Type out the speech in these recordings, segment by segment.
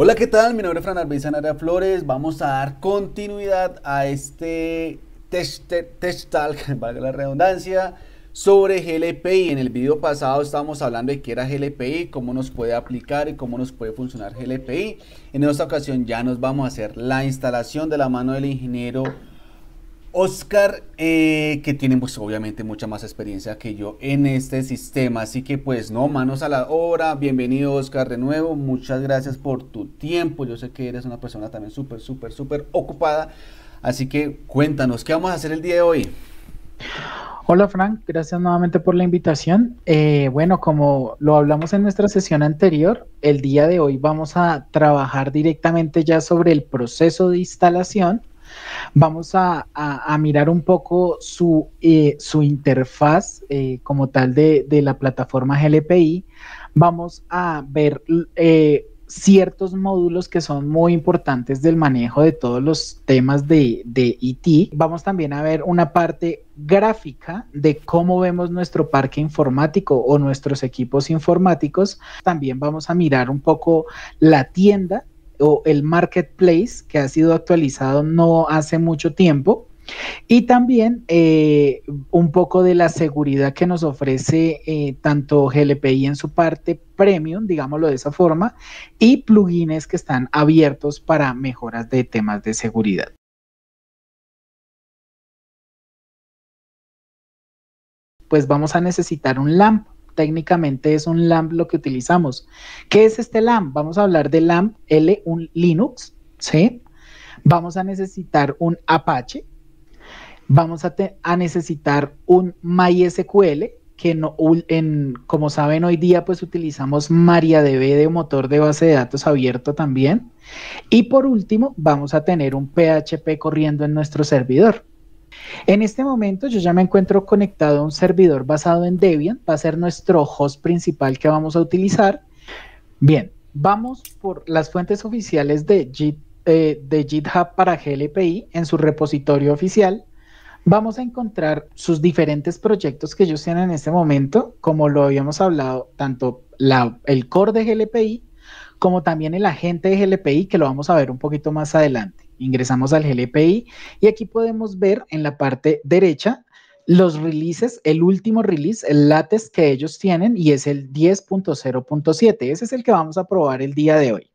Hola, ¿qué tal? Mi nombre es Fran Área Flores. Vamos a dar continuidad a este test, test talk, valga la redundancia, sobre GLPI. En el video pasado estábamos hablando de qué era GLPI, cómo nos puede aplicar y cómo nos puede funcionar GLPI. En esta ocasión ya nos vamos a hacer la instalación de la mano del ingeniero Oscar, eh, que tiene pues obviamente mucha más experiencia que yo en este sistema, así que pues no, manos a la obra, bienvenido Oscar de nuevo, muchas gracias por tu tiempo, yo sé que eres una persona también súper, súper, súper ocupada, así que cuéntanos, ¿qué vamos a hacer el día de hoy? Hola Frank, gracias nuevamente por la invitación. Eh, bueno, como lo hablamos en nuestra sesión anterior, el día de hoy vamos a trabajar directamente ya sobre el proceso de instalación Vamos a, mirar un poco su, eh, interfaz eh, como tal de, la plataforma GLPI. Vamos a ver eh, ciertos módulos que son muy importantes del manejo de todos los temas de, de IT. Vamos también a ver una parte gráfica de cómo vemos nuestro parque informático o nuestros equipos informáticos. También vamos a mirar un poco la tienda o el marketplace que ha sido actualizado no hace mucho tiempo. Y también eh, un poco de la seguridad que nos ofrece eh, tanto GLPI en su parte premium, digámoslo de esa forma, y plugins que están abiertos para mejoras de temas de seguridad. Pues vamos a necesitar un LAMP técnicamente es un LAMP lo que utilizamos. ¿Qué es este LAMP? Vamos a hablar de LAMP L, un Linux, ¿sí? Vamos a necesitar un Apache, vamos a, necesitar un MySQL, que no, como saben hoy día pues utilizamos MariaDB de motor de base de datos abierto también. Y por último, vamos a tener un PHP corriendo en nuestro servidor. En este momento yo ya me encuentro conectado a un servidor basado en Debian, va a ser nuestro host principal que vamos a utilizar. Bien, vamos por las fuentes oficiales de, eh, GitHub para GLPI en su repositorio oficial. Vamos a encontrar sus diferentes proyectos que ellos tienen en este momento, como lo habíamos hablado, tanto el core de GLPI como también el agente de GLPI, que lo vamos a ver un poquito más adelante. Ingresamos al GLPI y aquí podemos ver en la parte derecha los releases, el último release, el latest que ellos tienen y es el 10.0.7. Ese es el que vamos a probar el día de hoy.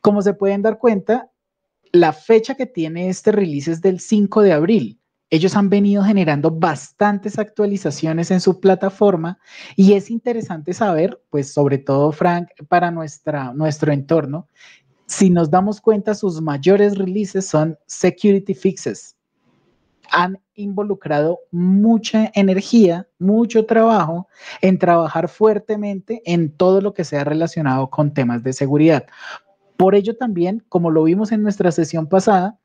Como se pueden dar cuenta, la fecha que tiene este release es del 5 de abril. Ellos han venido generando bastantes actualizaciones en su plataforma y es interesante saber, pues sobre todo Frank, para nuestra, nuestro entorno, si nos damos cuenta, sus mayores releases son security fixes. Han involucrado mucha energía, mucho trabajo en trabajar fuertemente en todo lo que sea relacionado con temas de seguridad. Por ello también, como lo vimos en nuestra sesión pasada,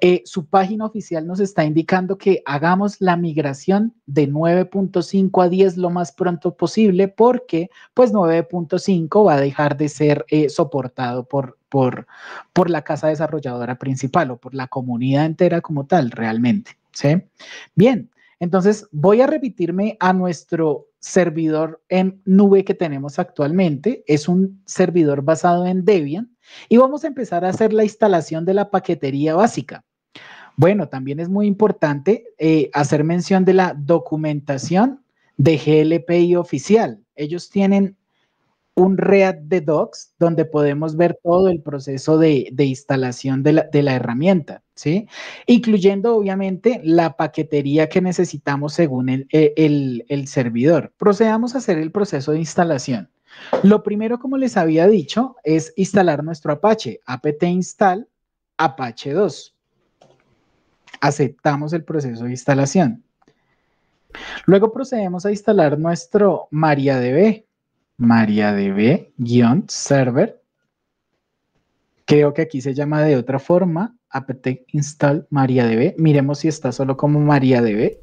eh, su página oficial nos está indicando que hagamos la migración de 9.5 a 10 lo más pronto posible porque pues 9.5 va a dejar de ser eh, soportado por por, por la casa desarrolladora principal o por la comunidad entera como tal, realmente. ¿sí? Bien, entonces voy a repetirme a nuestro servidor en nube que tenemos actualmente. Es un servidor basado en Debian y vamos a empezar a hacer la instalación de la paquetería básica. Bueno, también es muy importante eh, hacer mención de la documentación de GLPI oficial. Ellos tienen un read de Docs donde podemos ver todo el proceso de, instalación de la, herramienta, ¿sí? Incluyendo, obviamente, la paquetería que necesitamos según e, el, el servidor. Procedamos a hacer el proceso de instalación. Lo primero, como les había dicho, es instalar nuestro Apache, apt install Apache 2. Aceptamos el proceso de instalación. Luego procedemos a instalar nuestro MariaDB mariadb-server. Creo que aquí se llama de otra forma, apt install mariadb. Miremos si está solo como mariadb.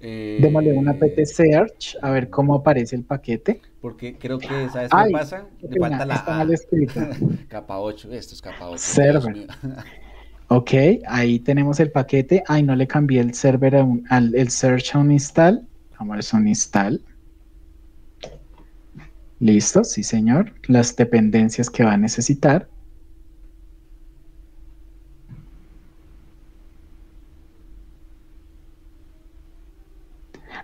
Eh, Démosle un apt search a ver cómo aparece el paquete. Porque creo que, ¿sabes qué pasa? falta la está mal escrito. capa 8, esto es capa 8. Server. ok, ahí tenemos el paquete. Ay, no le cambié el server a un, al el search a un install. Vamos a un install. Listo, sí señor. Las dependencias que va a necesitar.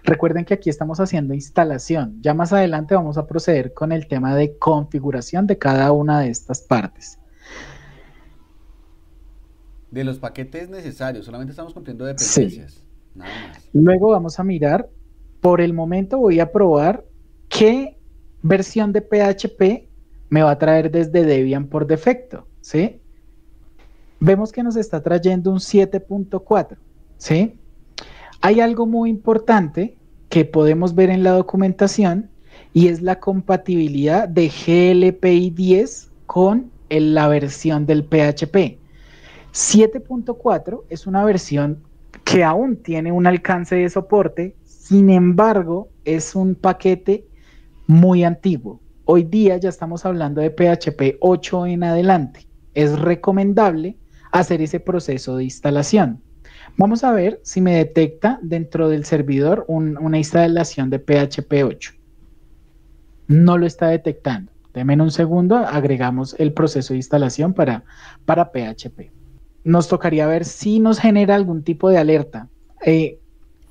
Recuerden que aquí estamos haciendo instalación. Ya más adelante vamos a proceder con el tema de configuración de cada una de estas partes. De los paquetes necesarios, solamente estamos cumpliendo dependencias. Luego vamos a mirar, por el momento voy a probar qué versión de PHP me va a traer desde Debian por defecto, ¿sí? Vemos que nos está trayendo un 7.4, ¿sí? Hay algo muy importante que podemos ver en la documentación y es la compatibilidad de GLPI 10 con la versión del PHP. 7.4 es una versión que aún tiene un alcance de soporte, sin embargo, es un paquete muy antiguo. Hoy día ya estamos hablando de PHP 8 en adelante. Es recomendable hacer ese proceso de instalación. Vamos a ver si me detecta dentro del servidor una instalación de PHP 8. No lo está detectando. Deme un segundo, agregamos el proceso de instalación para, para PHP. Nos tocaría ver si nos genera algún tipo de alerta. Eh,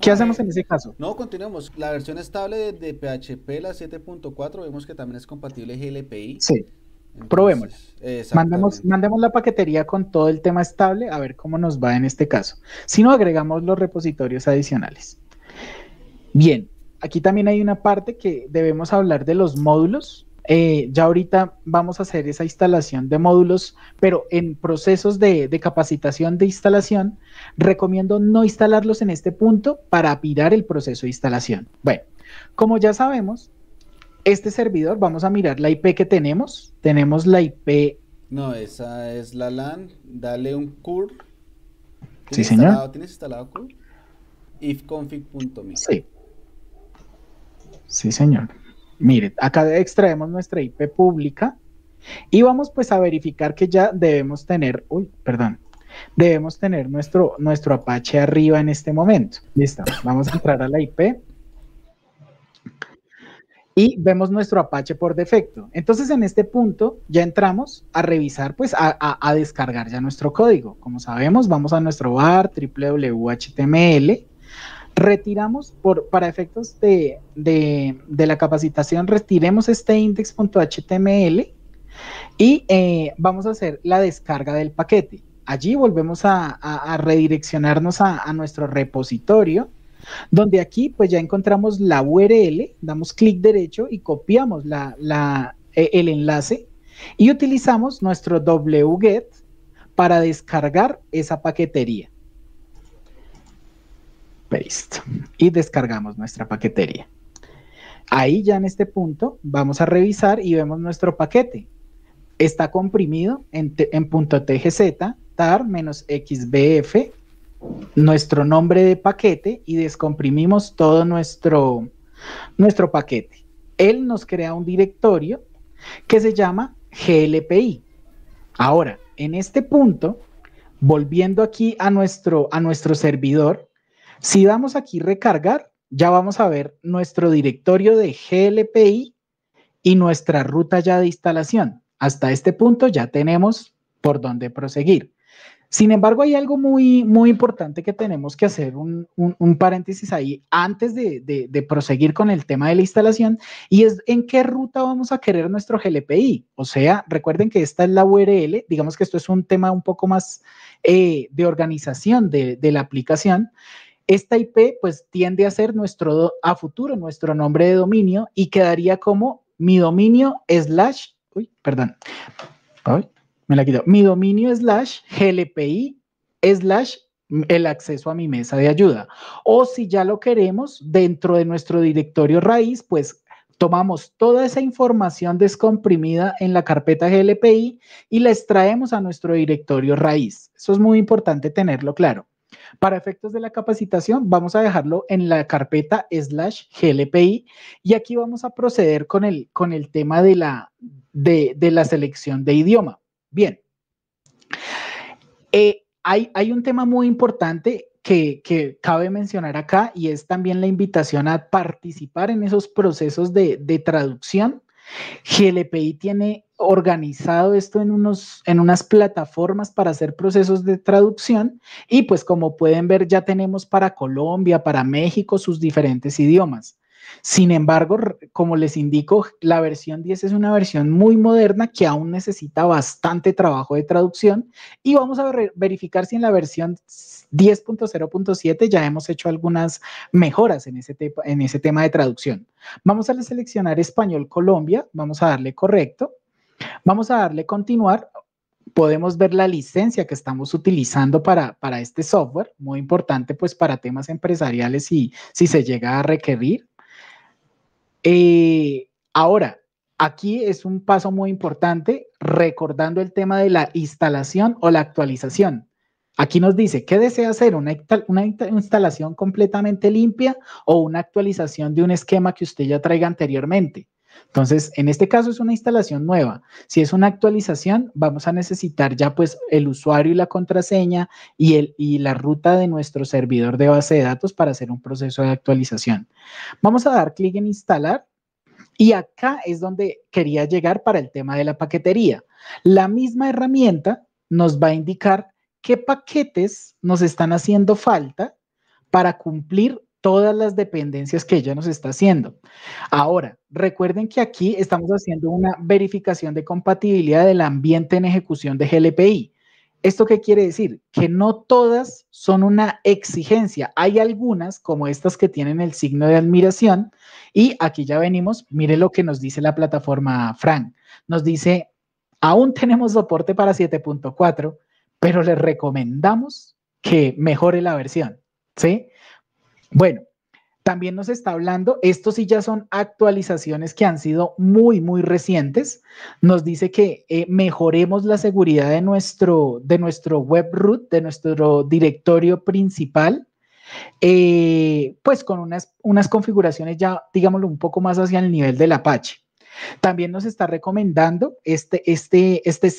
¿Qué hacemos en ese caso? No, continuemos. La versión estable de, PHP, la 7.4, vemos que también es compatible GLPI. Sí. Probémosla. mandemos la paquetería con todo el tema estable a ver cómo nos va en este caso. Si no, agregamos los repositorios adicionales. Bien, aquí también hay una parte que debemos hablar de los módulos eh, ya ahorita vamos a hacer esa instalación de módulos, pero en procesos de, capacitación de instalación, recomiendo no instalarlos en este punto para apilar el proceso de instalación. Bueno, como ya sabemos, este servidor, vamos a mirar la IP que tenemos. Tenemos la IP... No, esa es la LAN. Dale un curl. Sí, señor. ¿Tienes instalado curl? ifconfig.me. Sí. Sí, señor. Miren, acá extraemos nuestra IP pública y vamos pues a verificar que ya debemos tener, uy, perdón, debemos tener nuestro, nuestro Apache arriba en este momento. Listo, vamos a entrar a la IP y vemos nuestro Apache por defecto. Entonces en este punto ya entramos a revisar, pues a, a descargar ya nuestro código. Como sabemos, vamos a nuestro bar www.html retiramos para efectos de, la capacitación, retiremos este index.html y eh, vamos a hacer la descarga del paquete. Allí volvemos a, redireccionarnos a, nuestro repositorio, donde aquí pues ya encontramos la URL, damos clic derecho y copiamos e, el enlace y utilizamos nuestro wget para descargar esa paquetería listo, y descargamos nuestra paquetería. Ahí ya en este punto vamos a revisar y vemos nuestro paquete. Está comprimido en, punto .tgz tar-xbf nuestro nombre de paquete y descomprimimos todo nuestro, nuestro paquete. Él nos crea un directorio que se llama GLPI. Ahora, en este punto, volviendo aquí a nuestro, a nuestro servidor, si damos aquí recargar, ya vamos a ver nuestro directorio de GLPI y nuestra ruta ya de instalación. Hasta este punto ya tenemos por dónde proseguir. Sin embargo, hay algo muy, muy importante que tenemos que hacer un, paréntesis ahí antes de, proseguir con el tema de la instalación y es en qué ruta vamos a querer nuestro GLPI. O sea, recuerden que esta es la URL, digamos que esto es un tema un poco más eh, de organización de, de la aplicación, esta IP pues tiende a ser nuestro a futuro nuestro nombre de dominio y quedaría como mi dominio slash, uy, perdón, me la quito, mi dominio slash glpi slash el acceso a mi mesa de ayuda. O si ya lo queremos, dentro de nuestro directorio raíz, pues tomamos toda esa información descomprimida en la carpeta GLPI y la extraemos a nuestro directorio raíz. Eso es muy importante tenerlo claro. Para efectos de la capacitación, vamos a dejarlo en la carpeta slash GLPI y aquí vamos a proceder con el, con el tema de la, de, la selección de idioma. Bien. Eh, hay, hay un tema muy importante que, cabe mencionar acá y es también la invitación a participar en esos procesos de, de traducción. GLPI tiene organizado esto en, unos, en unas plataformas para hacer procesos de traducción y pues como pueden ver ya tenemos para Colombia, para México sus diferentes idiomas. Sin embargo, como les indico, la versión 10 es una versión muy moderna que aún necesita bastante trabajo de traducción y vamos a verificar si en la versión 10.0.7 ya hemos hecho algunas mejoras en ese, en ese tema de traducción. Vamos a seleccionar español Colombia, vamos a darle correcto Vamos a darle continuar. Podemos ver la licencia que estamos utilizando para, este software, muy importante pues para temas empresariales y si se llega a requerir. Eh, ahora, aquí es un paso muy importante recordando el tema de la instalación o la actualización. Aquí nos dice, ¿qué desea hacer? ¿Una, instalación completamente limpia o una actualización de un esquema que usted ya traiga anteriormente? Entonces, en este caso es una instalación nueva. Si es una actualización, vamos a necesitar ya pues el usuario y la contraseña y, el, y la ruta de nuestro servidor de base de datos para hacer un proceso de actualización. Vamos a dar clic en instalar y acá es donde quería llegar para el tema de la paquetería. La misma herramienta nos va a indicar qué paquetes nos están haciendo falta para cumplir todas las dependencias que ella nos está haciendo. Ahora, recuerden que aquí estamos haciendo una verificación de compatibilidad del ambiente en ejecución de GLPI. ¿Esto qué quiere decir? Que no todas son una exigencia. Hay algunas, como estas que tienen el signo de admiración, y aquí ya venimos, mire lo que nos dice la plataforma Frank. Nos dice, aún tenemos soporte para 7.4, pero les recomendamos que mejore la versión, ¿sí? Bueno, también nos está hablando, estos sí ya son actualizaciones que han sido muy, muy recientes. Nos dice que eh, mejoremos la seguridad de nuestro, de nuestro web root, de nuestro directorio principal, eh, pues con unas, unas configuraciones ya, digámoslo, un poco más hacia el nivel del Apache. También nos está recomendando este, este, este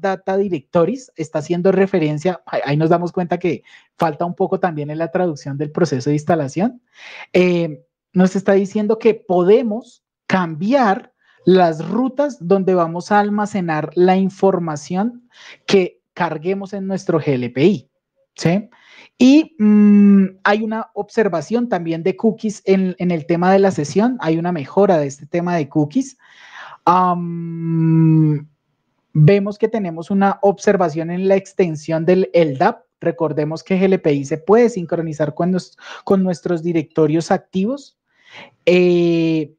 Data Directories, está haciendo referencia, ahí nos damos cuenta que falta un poco también en la traducción del proceso de instalación. Eh, nos está diciendo que podemos cambiar las rutas donde vamos a almacenar la información que carguemos en nuestro GLPI. ¿sí? Y mm, hay una observación también de cookies en, el tema de la sesión, hay una mejora de este tema de cookies. vemos que tenemos una observación en la extensión del LDAP. Recordemos que GLPI se puede sincronizar con, nuestros directorios activos. Eh,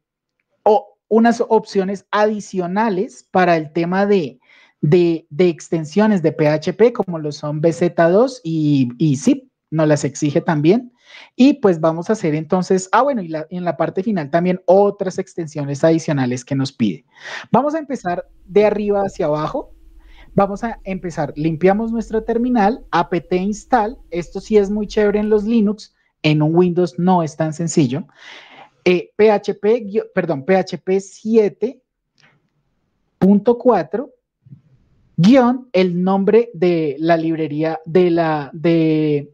o unas opciones adicionales para el tema de de, extensiones de PHP como lo son BZ2 y, y ZIP, nos las exige también. Y pues vamos a hacer entonces, ah bueno, y en la parte final también otras extensiones adicionales que nos pide. Vamos a empezar de arriba hacia abajo. Vamos a empezar, limpiamos nuestro terminal, apt install, esto sí es muy chévere en los Linux, en un Windows no es tan sencillo. PHP, eh, perdón, PHP 7.4 guión el nombre de la librería, de la, de,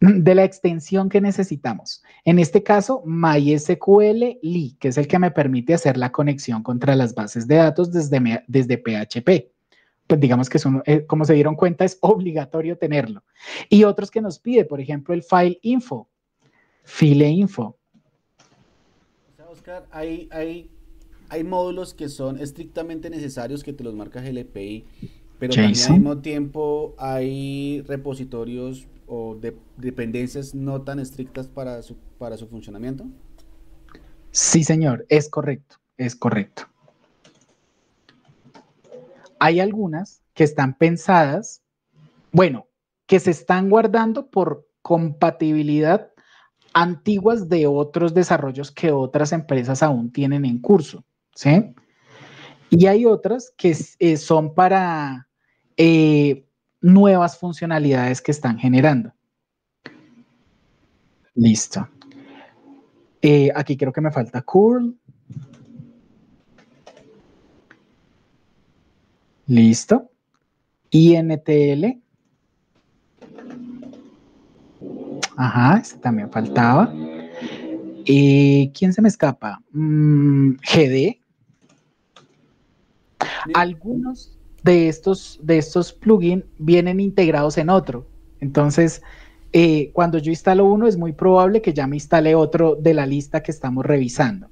la extensión que necesitamos. En este caso, MySQL Li, que es el que me permite hacer la conexión contra las bases de datos desde, desde PHP. Pues digamos que es eh, como se dieron cuenta, es obligatorio tenerlo. Y otros que nos pide, por ejemplo, el file info, file info. Oscar, hay hay módulos que son estrictamente necesarios que te los marcas GLPI, pero al mismo tiempo hay repositorios o dependencias no tan estrictas para su, para su funcionamiento. Sí, señor, es correcto, es correcto. Hay algunas que están pensadas, bueno, que se están guardando por compatibilidad antiguas de otros desarrollos que otras empresas aún tienen en curso. ¿sí? Y hay otras que eh, son para eh, nuevas funcionalidades que están generando. Listo. Eh, aquí creo que me falta curl. Listo. INTL. Ajá, este también faltaba. ¿Quién se me escapa? Mm, GD. Algunos de estos, de estos plugins vienen integrados en otro. Entonces, eh, cuando yo instalo uno, es muy probable que ya me instale otro de la lista que estamos revisando.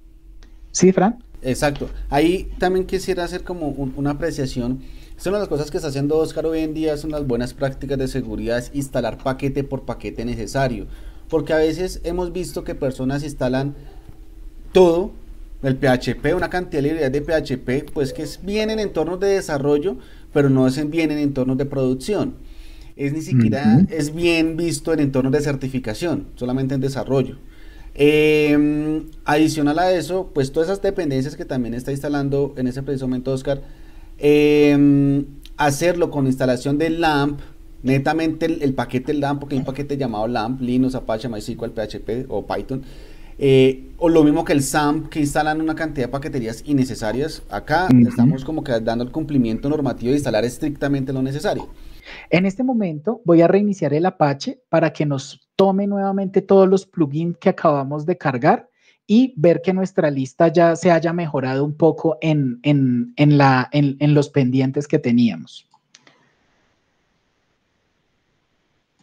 ¿Sí, Fran? Exacto. Ahí también quisiera hacer como una apreciación. Es una de las cosas que está haciendo Oscar hoy en día, son las buenas prácticas de seguridad, es instalar paquete por paquete necesario. Porque a veces hemos visto que personas instalan todo el PHP, una cantidad de librerías de PHP, pues que es bien en entornos de desarrollo, pero no es bien en entornos de producción. Es ni siquiera, es bien visto en entornos de certificación, solamente en desarrollo. Em, adicional a eso, pues todas esas dependencias que también está instalando en ese preciso momento Oscar, em, hacerlo con instalación de LAMP, netamente el, el paquete LAMP, porque hay un paquete llamado LAMP, Linux, Apache, MySQL, PHP o Python, eh, o lo mismo que el SAM, que instalan una cantidad de paqueterías innecesarias. Acá estamos como que dando el cumplimiento normativo de instalar estrictamente lo necesario. En este momento voy a reiniciar el Apache para que nos tome nuevamente todos los plugins que acabamos de cargar y ver que nuestra lista ya se haya mejorado un poco en, en, en, la, en los pendientes que teníamos.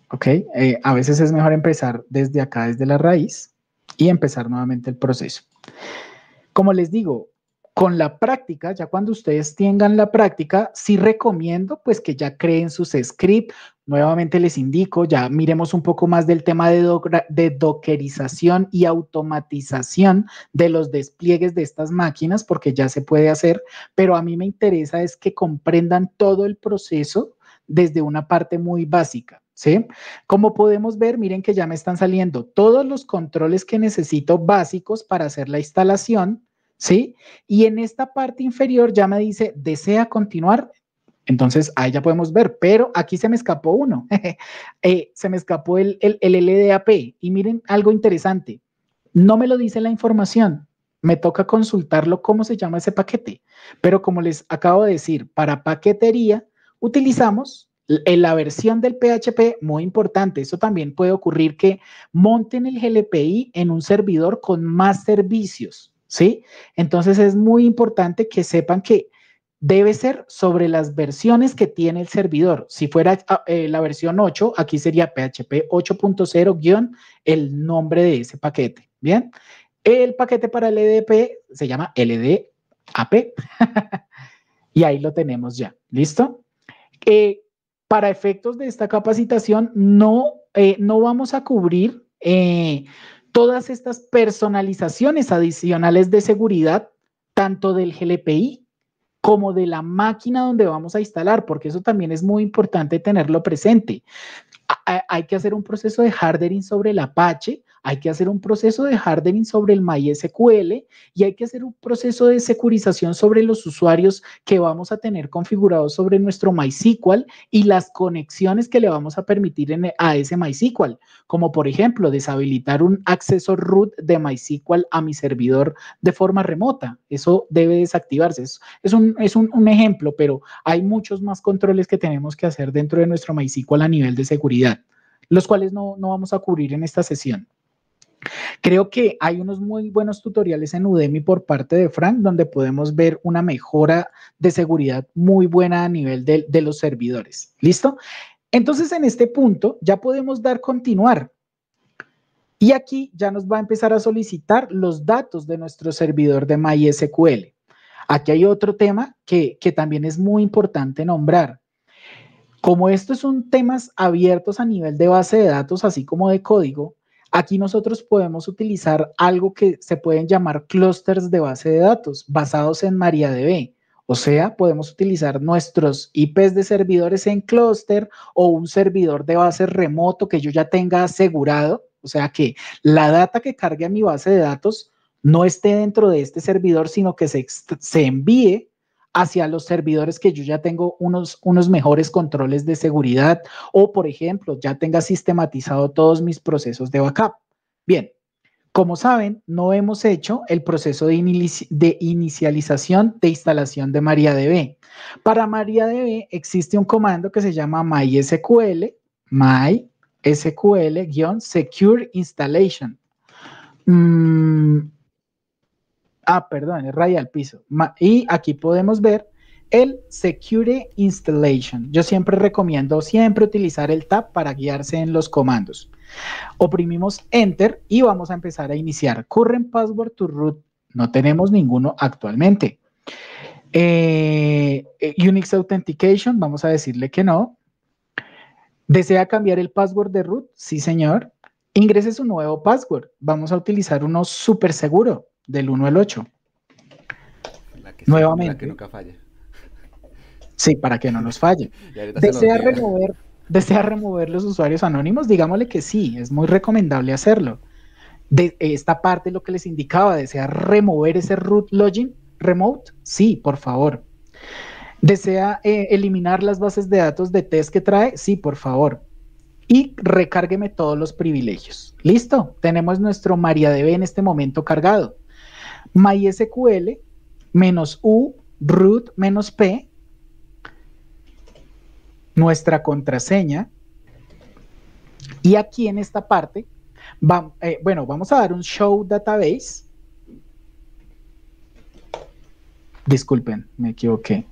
Ok, eh, a veces es mejor empezar desde acá, desde la raíz y empezar nuevamente el proceso. Como les digo, con la práctica, ya cuando ustedes tengan la práctica, sí recomiendo pues que ya creen sus scripts. Nuevamente les indico, ya miremos un poco más del tema de, de dockerización y automatización de los despliegues de estas máquinas, porque ya se puede hacer, pero a mí me interesa es que comprendan todo el proceso desde una parte muy básica. ¿sí? Como podemos ver, miren que ya me están saliendo todos los controles que necesito básicos para hacer la instalación, ¿sí? Y en esta parte inferior ya me dice, ¿desea continuar? Entonces, ahí ya podemos ver, pero aquí se me escapó uno, eh, se me escapó el, el, el LDAP. Y miren algo interesante, no me lo dice la información, me toca consultarlo cómo se llama ese paquete. Pero como les acabo de decir, para paquetería utilizamos en la versión del PHP, muy importante, eso también puede ocurrir que monten el GLPI en un servidor con más servicios, ¿sí? Entonces es muy importante que sepan que debe ser sobre las versiones que tiene el servidor. Si fuera ah, eh, la versión 8, aquí sería PHP 8.0- el nombre de ese paquete, ¿bien? El paquete para el LDP e se llama LDAP. y ahí lo tenemos ya. ¿Listo? Eh, para efectos de esta capacitación no, eh, no vamos a cubrir eh, todas estas personalizaciones adicionales de seguridad, tanto del GLPI como de la máquina donde vamos a instalar, porque eso también es muy importante tenerlo presente. Hay que hacer un proceso de hardening sobre el Apache hay que hacer un proceso de hardening sobre el MySQL y hay que hacer un proceso de securización sobre los usuarios que vamos a tener configurados sobre nuestro MySQL y las conexiones que le vamos a permitir a ese MySQL, como por ejemplo deshabilitar un acceso root de MySQL a mi servidor de forma remota. Eso debe desactivarse. Es, un, ejemplo, pero hay muchos más controles que tenemos que hacer dentro de nuestro MySQL a nivel de seguridad los cuales no, no vamos a cubrir en esta sesión. Creo que hay unos muy buenos tutoriales en Udemy por parte de Frank, donde podemos ver una mejora de seguridad muy buena a nivel de, los servidores. ¿Listo? Entonces, en este punto ya podemos dar continuar. Y aquí ya nos va a empezar a solicitar los datos de nuestro servidor de MySQL. Aquí hay otro tema que también es muy importante nombrar. Como estos son temas abiertos a nivel de base de datos, así como de código, Aquí nosotros podemos utilizar algo que se pueden llamar clusters de base de datos basados en MariaDB. O sea, podemos utilizar nuestros IPs de servidores en clúster o un servidor de base remoto que yo ya tenga asegurado. O sea, que la data que cargue a mi base de datos no esté dentro de este servidor, sino que se, se envíe hacia los servidores que yo ya tengo unos, unos mejores controles de seguridad o, por ejemplo, ya tenga sistematizado todos mis procesos de backup. Bien, como saben, no hemos hecho el proceso de, inicialización de instalación de MariaDB. Para MariaDB existe un comando que se llama mysql, mysql-secure installation. Mm, ah, perdón, es raya al piso. y aquí podemos ver el Secure Installation. Yo siempre recomiendo siempre utilizar el tab para guiarse en los comandos. Oprimimos Enter y vamos a empezar a iniciar. Current Password to Root. No tenemos ninguno actualmente. Eh, Unix Authentication, vamos a decirle que no. ¿Desea cambiar el password de root? Sí, señor. Ingrese su nuevo password. Vamos a utilizar uno súper seguro del 1 al 8. Nuevamente. que nunca falle Sí, para que no nos falle. Desea remover, desea remover los usuarios anónimos, digámosle que sí, es muy recomendable hacerlo. De esta parte lo que les indicaba, desea remover ese root login remote, sí, por favor. Desea eh, eliminar las bases de datos de test que trae, sí, por favor. Y recárgueme todos los privilegios. Listo, tenemos nuestro MariaDB en este momento cargado mysql menos u root menos p, nuestra contraseña. Y aquí en esta parte, eh, bueno, vamos a dar un show database. Disculpen, me equivoqué.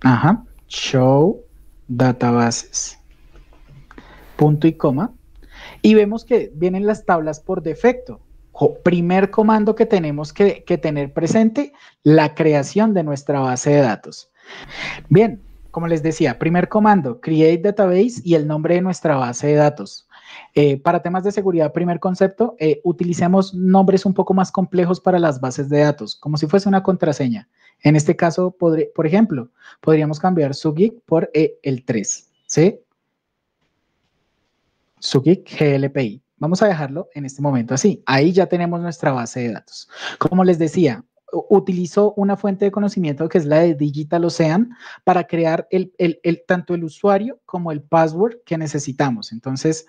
Ajá, show databases. Punto y coma. Y vemos que vienen las tablas por defecto. primer comando que tenemos que, tener presente, la creación de nuestra base de datos. Bien, como les decía, primer comando, create database y el nombre de nuestra base de datos. Eh, para temas de seguridad, primer concepto, eh, utilicemos nombres un poco más complejos para las bases de datos, como si fuese una contraseña. En este caso, por ejemplo, podríamos cambiar su geek por eh, el 3, ¿sí? Sugic GLPI. Vamos a dejarlo en este momento así. Ahí ya tenemos nuestra base de datos. Como les decía, utilizo una fuente de conocimiento que es la de Digital Ocean para crear el, tanto el usuario como el password que necesitamos. Entonces,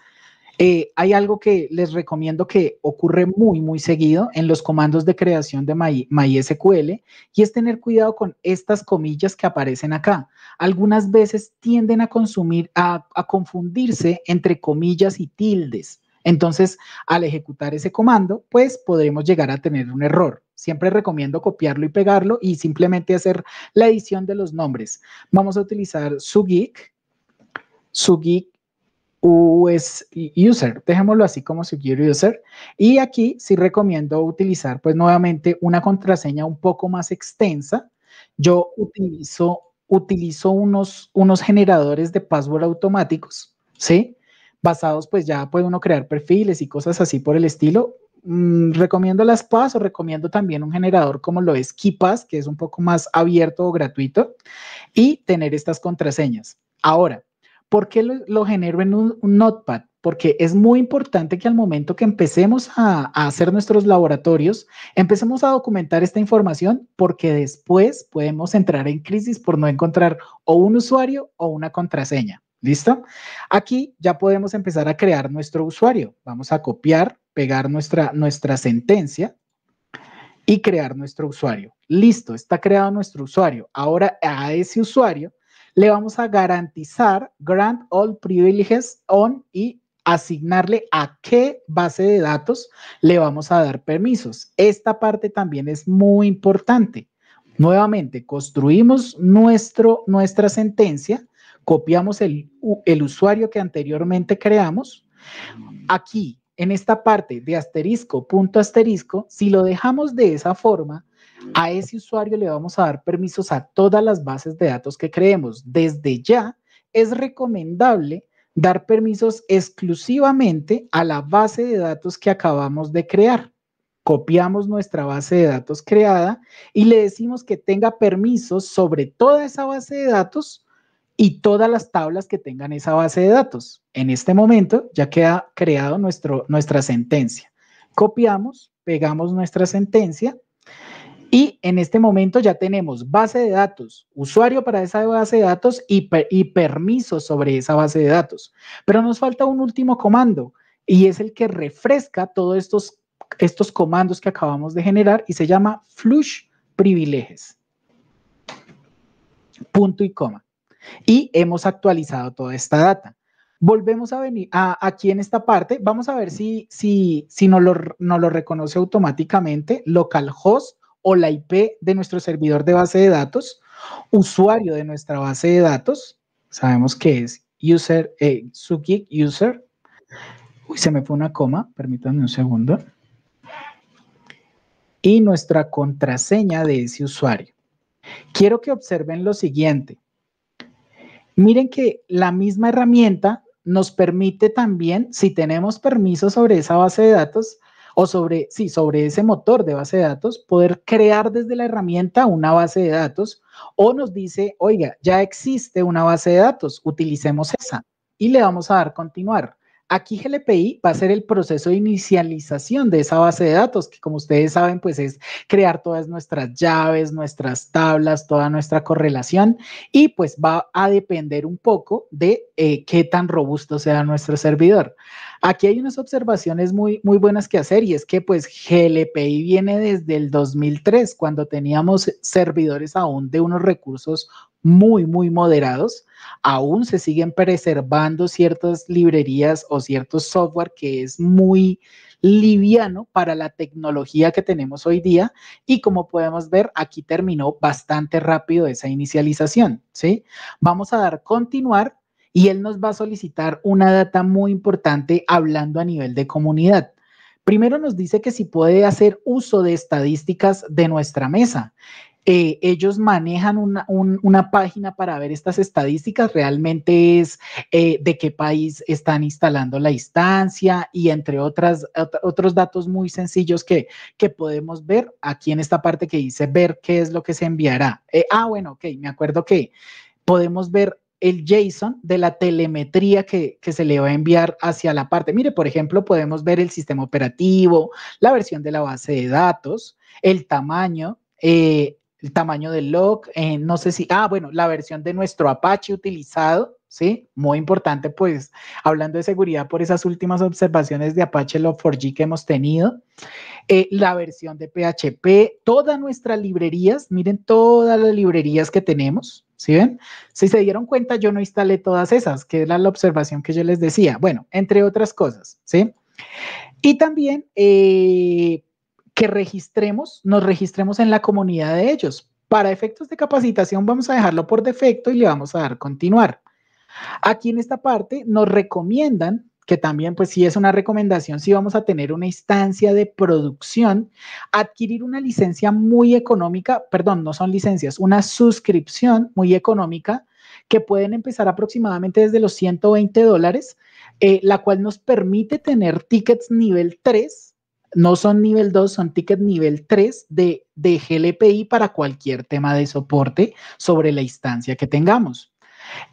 eh, hay algo que les recomiendo que ocurre muy, muy seguido en los comandos de creación de MySQL y es tener cuidado con estas comillas que aparecen acá. Algunas veces tienden a consumir, a, confundirse entre comillas y tildes. Entonces, al ejecutar ese comando, pues podremos llegar a tener un error. Siempre recomiendo copiarlo y pegarlo y simplemente hacer la edición de los nombres. Vamos a utilizar sugeek, sugeek user, dejémoslo así como secure user. Y aquí sí recomiendo utilizar pues nuevamente una contraseña un poco más extensa. Yo utilizo, utilizo unos, unos generadores de password automáticos, ¿sí? Basados pues ya puede uno crear perfiles y cosas así por el estilo. Mm, recomiendo las PAS o recomiendo también un generador como lo es KeePass, que es un poco más abierto o gratuito, y tener estas contraseñas. Ahora, ¿Por qué lo, genero en un, notepad? Porque es muy importante que al momento que empecemos a, a hacer nuestros laboratorios, empecemos a documentar esta información porque después podemos entrar en crisis por no encontrar o un usuario o una contraseña. ¿Listo? Aquí ya podemos empezar a crear nuestro usuario. Vamos a copiar, pegar nuestra, nuestra sentencia y crear nuestro usuario. Listo, está creado nuestro usuario. Ahora a ese usuario le vamos a garantizar grant all privileges on y asignarle a qué base de datos le vamos a dar permisos. Esta parte también es muy importante. Nuevamente, construimos nuestro, nuestra sentencia, copiamos el, el usuario que anteriormente creamos. Aquí, en esta parte de asterisco, punto asterisco, si lo dejamos de esa forma, a ese usuario le vamos a dar permisos a todas las bases de datos que creemos. Desde ya es recomendable dar permisos exclusivamente a la base de datos que acabamos de crear. Copiamos nuestra base de datos creada y le decimos que tenga permisos sobre toda esa base de datos y todas las tablas que tengan esa base de datos. En este momento ya queda creado nuestro, nuestra sentencia. Copiamos, pegamos nuestra sentencia y en este momento ya tenemos base de datos, usuario para esa base de datos y, permiso y sobre esa base de datos. Pero nos falta un último comando y es el que refresca todos estos, estos comandos que acabamos de generar y se llama flush privileges. Punto y coma. Y hemos actualizado toda esta data. Volvemos a venir a, aquí en esta parte. Vamos a ver si, si, si nos, lo, nos lo reconoce automáticamente localhost o la IP de nuestro servidor de base de datos, usuario de nuestra base de datos, sabemos que es user, eh, user, uy, se me fue una coma, permítanme un segundo, y nuestra contraseña de ese usuario. Quiero que observen lo siguiente. Miren que la misma herramienta nos permite también, si tenemos permiso sobre esa base de datos, o sobre, sí, sobre ese motor de base de datos, poder crear desde la herramienta una base de datos o nos dice, oiga, ya existe una base de datos, utilicemos esa y le vamos a dar continuar. Aquí GLPI va a ser el proceso de inicialización de esa base de datos, que como ustedes saben, pues es crear todas nuestras llaves, nuestras tablas, toda nuestra correlación y pues va a depender un poco de eh, qué tan robusto sea nuestro servidor. Aquí hay unas observaciones muy, muy buenas que hacer y es que pues GLPI viene desde el 2003, cuando teníamos servidores aún de unos recursos muy, muy moderados. Aún se siguen preservando ciertas librerías o ciertos software que es muy liviano para la tecnología que tenemos hoy día y como podemos ver aquí terminó bastante rápido esa inicialización, ¿sí? Vamos a dar continuar y él nos va a solicitar una data muy importante hablando a nivel de comunidad. Primero nos dice que si puede hacer uso de estadísticas de nuestra mesa. Eh, ellos manejan una, página para ver estas estadísticas, realmente es eh, de qué país están instalando la instancia y entre otras, otros datos muy sencillos que, podemos ver aquí en esta parte que dice ver qué es lo que se enviará. Eh, ah, bueno, ok, me acuerdo que podemos ver el JSON de la telemetría que, se le va a enviar hacia la parte. Mire, por ejemplo, podemos ver el sistema operativo, la versión de la base de datos, el tamaño, eh, el tamaño del log, eh, no sé si, ah, bueno, la versión de nuestro Apache utilizado, ¿sí? Muy importante, pues, hablando de seguridad por esas últimas observaciones de Apache Log4j que hemos tenido, eh, la versión de PHP, todas nuestras librerías, miren todas las librerías que tenemos, ¿Sí ven? Si se dieron cuenta, yo no instalé todas esas, que era la observación que yo les decía. Bueno, entre otras cosas, ¿sí? Y también eh, que registremos, nos registremos en la comunidad de ellos. Para efectos de capacitación vamos a dejarlo por defecto y le vamos a dar continuar. Aquí en esta parte nos recomiendan que también pues sí es una recomendación si vamos a tener una instancia de producción, adquirir una licencia muy económica, perdón, no son licencias, una suscripción muy económica que pueden empezar aproximadamente desde los 120 dólares, eh, la cual nos permite tener tickets nivel 3, no son nivel 2, son tickets nivel 3 de, de GLPI para cualquier tema de soporte sobre la instancia que tengamos.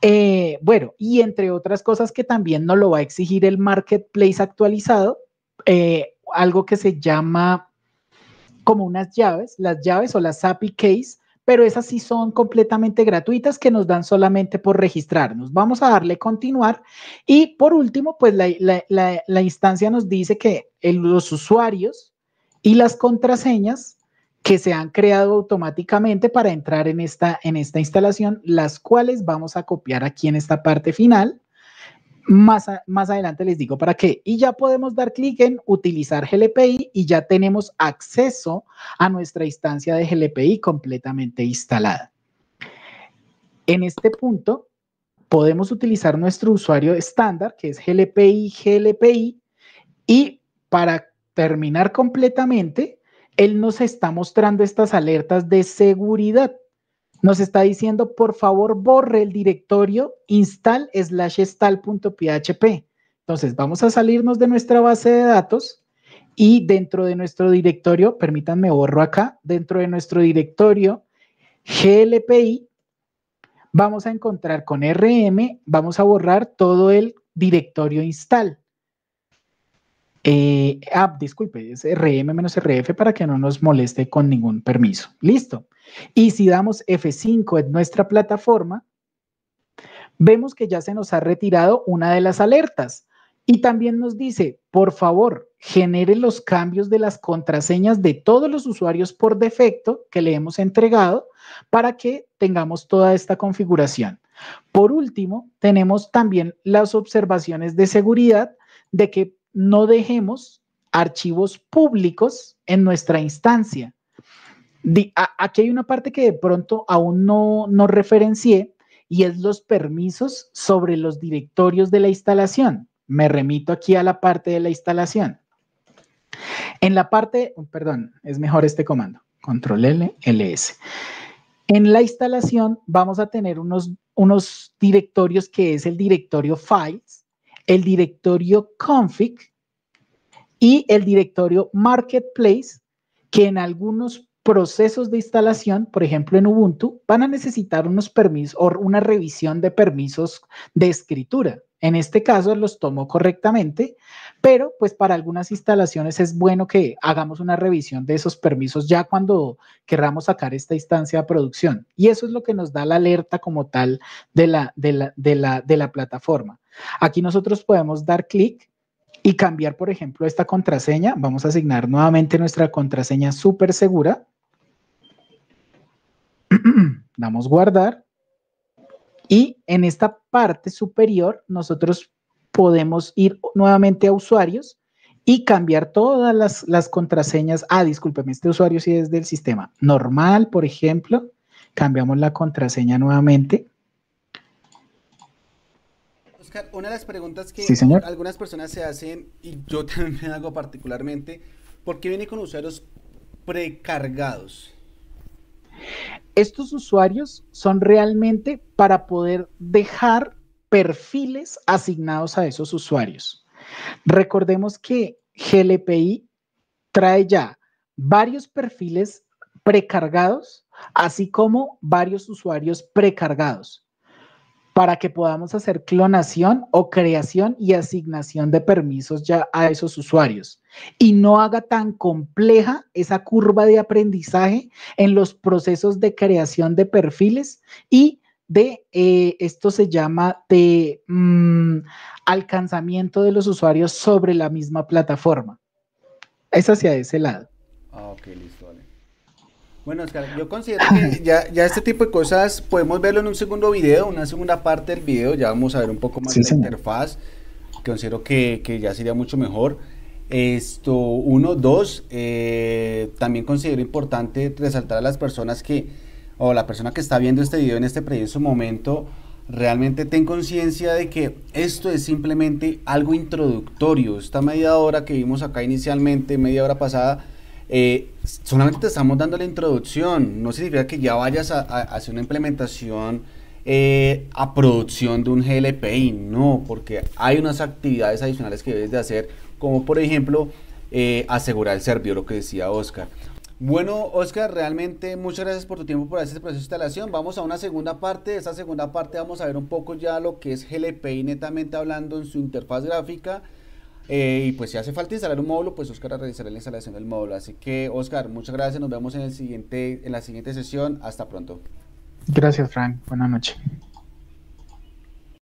Eh, bueno, y entre otras cosas que también nos lo va a exigir el marketplace actualizado, eh, algo que se llama como unas llaves, las llaves o las API case, pero esas sí son completamente gratuitas que nos dan solamente por registrarnos. Vamos a darle continuar y por último, pues la, instancia nos dice que los usuarios y las contraseñas que se han creado automáticamente para entrar en esta, en esta instalación, las cuales vamos a copiar aquí en esta parte final. Más, más adelante les digo para qué. Y ya podemos dar clic en utilizar GLPI y ya tenemos acceso a nuestra instancia de GLPI completamente instalada. En este punto podemos utilizar nuestro usuario estándar, que es GLPI, GLPI, y para terminar completamente, él nos está mostrando estas alertas de seguridad. Nos está diciendo, por favor, borre el directorio install slash install.php. Entonces, vamos a salirnos de nuestra base de datos y dentro de nuestro directorio, permítanme borro acá, dentro de nuestro directorio GLPI, vamos a encontrar con RM, vamos a borrar todo el directorio install eh, ah, disculpe, es RM-RF para que no nos moleste con ningún permiso. Listo. Y si damos F5 en nuestra plataforma, vemos que ya se nos ha retirado una de las alertas. Y también nos dice, por favor, genere los cambios de las contraseñas de todos los usuarios por defecto que le hemos entregado para que tengamos toda esta configuración. Por último, tenemos también las observaciones de seguridad de que no dejemos archivos públicos en nuestra instancia. Aquí hay una parte que de pronto aún no, referencié y es los permisos sobre los directorios de la instalación. Me remito aquí a la parte de la instalación. En la parte, oh, perdón, es mejor este comando, control L, LS. En la instalación vamos a tener unos, unos directorios que es el directorio files, el directorio config y el directorio marketplace, que en algunos procesos de instalación, por ejemplo en Ubuntu, van a necesitar unos permisos o una revisión de permisos de escritura. En este caso los tomo correctamente, pero pues para algunas instalaciones es bueno que hagamos una revisión de esos permisos ya cuando querramos sacar esta instancia a producción. Y eso es lo que nos da la alerta como tal de la, de la, de la plataforma. Aquí nosotros podemos dar clic y cambiar, por ejemplo, esta contraseña. Vamos a asignar nuevamente nuestra contraseña súper segura. Damos guardar. Y en esta parte superior nosotros podemos ir nuevamente a usuarios y cambiar todas las, contraseñas. Ah, discúlpeme, este usuario sí es del sistema normal, por ejemplo. Cambiamos la contraseña nuevamente. Oscar, una de las preguntas que algunas personas se hacen, y yo también hago particularmente, ¿por qué viene con usuarios precargados? Estos usuarios son realmente para poder dejar perfiles asignados a esos usuarios. Recordemos que GLPI trae ya varios perfiles precargados, así como varios usuarios precargados para que podamos hacer clonación o creación y asignación de permisos ya a esos usuarios y no haga tan compleja esa curva de aprendizaje en los procesos de creación de perfiles y de, eh, esto se llama de mm, alcanzamiento de los usuarios sobre la misma plataforma. Es hacia ese lado. Ah, ok, listo. Bueno, Oscar, yo considero que ya, este tipo de cosas podemos verlo en un segundo video, una segunda parte del video, ya vamos a ver un poco más la interfaz, que considero que, que, ya sería mucho mejor. Esto, uno, dos, eh, también considero importante resaltar a las personas que, o la persona que está viendo este video en este preciso momento, realmente ten conciencia de que esto es simplemente algo introductorio. Esta media hora que vimos acá inicialmente, media hora pasada, eh, solamente te estamos dando la introducción, no significa que ya vayas a, hacer una implementación eh, a producción de un GLPI, no, porque hay unas actividades adicionales que debes de hacer, como por ejemplo eh, asegurar el servidor, lo que decía Oscar. Bueno, Oscar, realmente muchas gracias por tu tiempo por hacer este proceso de instalación. Vamos a una segunda parte. De esta segunda parte vamos a ver un poco ya lo que es GLPI netamente hablando en su interfaz gráfica. Eh, y pues si hace falta instalar un módulo, pues Oscar realizará la instalación del módulo. Así que Oscar, muchas gracias. Nos vemos en, el siguiente, en la siguiente sesión. Hasta pronto. Gracias, Frank. Buenas noches.